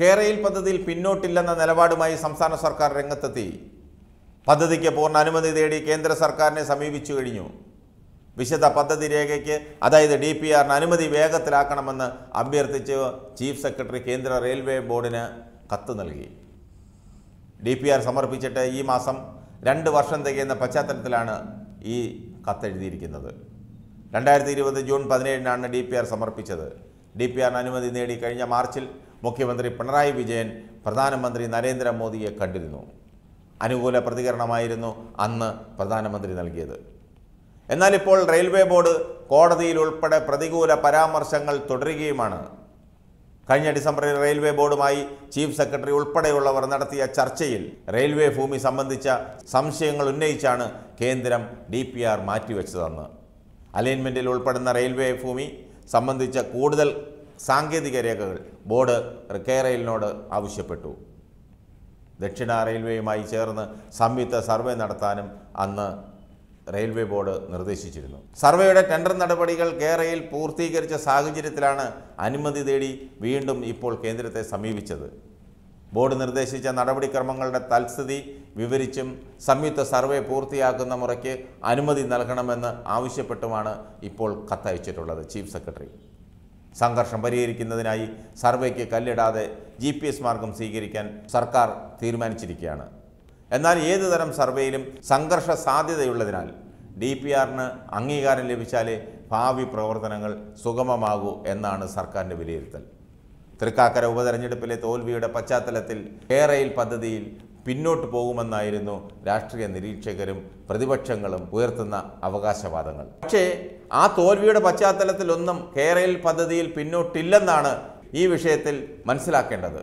കേരയിൽ പദ്ധതിയിൽ പിന്നോട്ടില്ലെന്ന നിലപാടുമായി സംസ്ഥാന സർക്കാർ രംഗത്തെത്തി പദ്ധതിക്ക് പൂർണ്ണ അനുമതി തേടി കേന്ദ്ര സർക്കാരിനെ സമീപിച്ചു കഴിഞ്ഞു വിശദ പദ്ധതി രേഖയ്ക്ക് അതായത് ഡി പി ആറിന് അനുമതി വേഗത്തിലാക്കണമെന്ന് അഭ്യർത്ഥിച്ച് ചീഫ് സെക്രട്ടറി കേന്ദ്ര റെയിൽവേ ബോർഡിന് കത്ത് നൽകി ഡി പി ആർ സമർപ്പിച്ചിട്ട് ഈ മാസം രണ്ട് വർഷം തികയുന്ന പശ്ചാത്തലത്തിലാണ് ഈ കത്തെഴുതിയിരിക്കുന്നത് രണ്ടായിരത്തി ഇരുപത് ജൂൺ പതിനേഴിനാണ് ഡി പി ആർ സമർപ്പിച്ചത് ഡി പി ആറിന് അനുമതി നേടി കഴിഞ്ഞ മാർച്ചിൽ മുഖ്യമന്ത്രി പിണറായി വിജയൻ പ്രധാനമന്ത്രി നരേന്ദ്രമോദിയെ കണ്ടിരുന്നു അനുകൂല പ്രതികരണമായിരുന്നു അന്ന് പ്രധാനമന്ത്രി നൽകിയത് എന്നാൽ ഇപ്പോൾ റെയിൽവേ ബോർഡ് കോടതിയിൽ ഉൾപ്പെടെ പ്രതികൂല പരാമർശങ്ങൾ തുടരുകയുമാണ് കഴിഞ്ഞ ഡിസംബറിൽ റെയിൽവേ ബോർഡുമായി ചീഫ് സെക്രട്ടറി ഉൾപ്പെടെയുള്ളവർ നടത്തിയ ചർച്ചയിൽ റെയിൽവേ ഭൂമി സംബന്ധിച്ച സംശയങ്ങൾ ഉന്നയിച്ചാണ് കേന്ദ്രം ഡി പി ആർ മാറ്റിവെച്ചതെന്ന് അലൈൻമെൻറ്റിൽ ഉൾപ്പെടുന്ന റെയിൽവേ ഭൂമി സംബന്ധിച്ച കൂടുതൽ സാങ്കേതിക രേഖകൾ ബോർഡ് കെ റെയിലിനോട് ആവശ്യപ്പെട്ടു ദക്ഷിണ റെയിൽവേയുമായി ചേർന്ന് സംയുക്ത സർവേ നടത്താനും അന്ന് റെയിൽവേ ബോർഡ് നിർദ്ദേശിച്ചിരുന്നു സർവേയുടെ ടെൻഡർ നടപടികൾ കേരയിൽ പൂർത്തീകരിച്ച സാഹചര്യത്തിലാണ് അനുമതി തേടി വീണ്ടും ഇപ്പോൾ കേന്ദ്രത്തെ സമീപിച്ചത് ബോർഡ് നിർദ്ദേശിച്ച നടപടിക്രമങ്ങളുടെ തൽസ്ഥിതി വിവരിച്ചും സംയുക്ത സർവേ പൂർത്തിയാക്കുന്ന മുറയ്ക്ക് അനുമതി നൽകണമെന്ന് ആവശ്യപ്പെട്ടുമാണ് ഇപ്പോൾ കത്തയച്ചിട്ടുള്ളത് ചീഫ് സെക്രട്ടറി സംഘർഷം പരിഹരിക്കുന്നതിനായി സർവേക്ക് കല്ലിടാതെ ജി പി എസ് മാർഗം സ്വീകരിക്കാൻ സർക്കാർ തീരുമാനിച്ചിരിക്കുകയാണ് എന്നാൽ ഏതു തരം സർവേയിലും സംഘർഷ സാധ്യതയുള്ളതിനാൽ ഡി പി ആറിന് അംഗീകാരം ലഭിച്ചാലേ ഭാവി പ്രവർത്തനങ്ങൾ സുഗമമാകൂ എന്നാണ് സർക്കാരിൻ്റെ വിലയിരുത്തൽ തൃക്കാക്കര ഉപതെരഞ്ഞെടുപ്പിലെ തോൽവിയുടെ പശ്ചാത്തലത്തിൽ കേരയിൽ പദ്ധതിയിൽ പിന്നോട്ട് പോകുമെന്നായിരുന്നു രാഷ്ട്രീയ നിരീക്ഷകരും പ്രതിപക്ഷങ്ങളും ഉയർത്തുന്ന അവകാശവാദങ്ങൾ പക്ഷേ ആ തോൽവിയുടെ പശ്ചാത്തലത്തിലൊന്നും കേരയിൽ പദ്ധതിയിൽ പിന്നോട്ടില്ലെന്നാണ് ഈ വിഷയത്തിൽ മനസ്സിലാക്കേണ്ടത്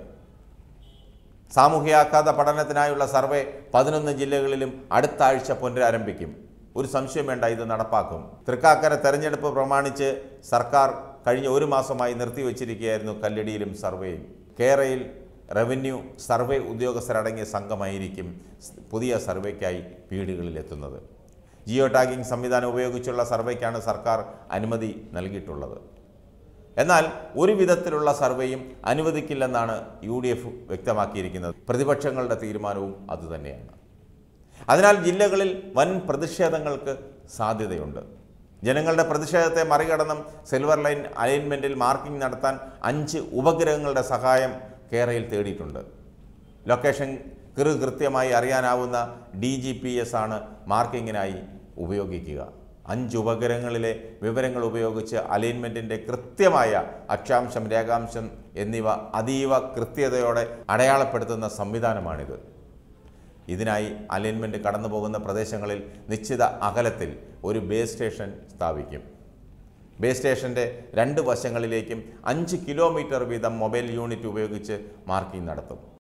സാമൂഹ്യാഘാത പഠനത്തിനായുള്ള സർവേ പതിനൊന്ന് ജില്ലകളിലും അടുത്ത ആഴ്ച പുനരാരംഭിക്കും ഒരു സംശയം വേണ്ട ഇത് നടപ്പാക്കും തൃക്കാക്കര തെരഞ്ഞെടുപ്പ് പ്രമാണിച്ച് സർക്കാർ കഴിഞ്ഞ ഒരു മാസമായി നിർത്തിവച്ചിരിക്കുകയായിരുന്നു കല്ലടിയിലും സർവേയും കേരയിൽ റവന്യൂ സർവേ ഉദ്യോഗസ്ഥരടങ്ങിയ സംഘമായിരിക്കും പുതിയ സർവേക്കായി വീടുകളിലെത്തുന്നത് ജിയോ ടാഗിംഗ് സംവിധാനം ഉപയോഗിച്ചുള്ള സർവേക്കാണ് സർക്കാർ അനുമതി നൽകിയിട്ടുള്ളത് എന്നാൽ ഒരു വിധത്തിലുള്ള സർവേയും അനുവദിക്കില്ലെന്നാണ് യു ഡി എഫ് വ്യക്തമാക്കിയിരിക്കുന്നത് പ്രതിപക്ഷങ്ങളുടെ തീരുമാനവും അതുതന്നെയാണ് അതിനാൽ ജില്ലകളിൽ വൻ പ്രതിഷേധങ്ങൾക്ക് സാധ്യതയുണ്ട് ജനങ്ങളുടെ പ്രതിഷേധത്തെ മറികടന്നും സിൽവർ ലൈൻ അലൈൻമെൻറ്റിൽ മാർക്കിംഗ് നടത്താൻ അഞ്ച് ഉപഗ്രഹങ്ങളുടെ സഹായം കേരയിൽ തേടിയിട്ടുണ്ട് ലൊക്കേഷൻ കൃ കൃത്യമായി അറിയാനാവുന്ന ഡി ജി പി എസ് ആണ് മാർക്കിങ്ങിനായി ഉപയോഗിക്കുക അഞ്ച് ഉപഗ്രഹങ്ങളിലെ വിവരങ്ങൾ ഉപയോഗിച്ച് അലൈൻമെൻറ്റിൻ്റെ കൃത്യമായ അക്ഷാംശം രേഖാംശം എന്നിവ അതീവ കൃത്യതയോടെ അടയാളപ്പെടുത്തുന്ന സംവിധാനമാണിത് ഇതിനായി അലൈൻമെൻറ്റ് കടന്നു പോകുന്ന പ്രദേശങ്ങളിൽ നിശ്ചിത അകലത്തിൽ ഒരു ബേസ് സ്റ്റേഷൻ സ്ഥാപിക്കും ബേസ് സ്റ്റേഷൻ്റെ രണ്ട് വശങ്ങളിലേക്കും അഞ്ച് കിലോമീറ്റർ വീതം മൊബൈൽ യൂണിറ്റ് ഉപയോഗിച്ച് മാർക്കിംഗ് നടത്തും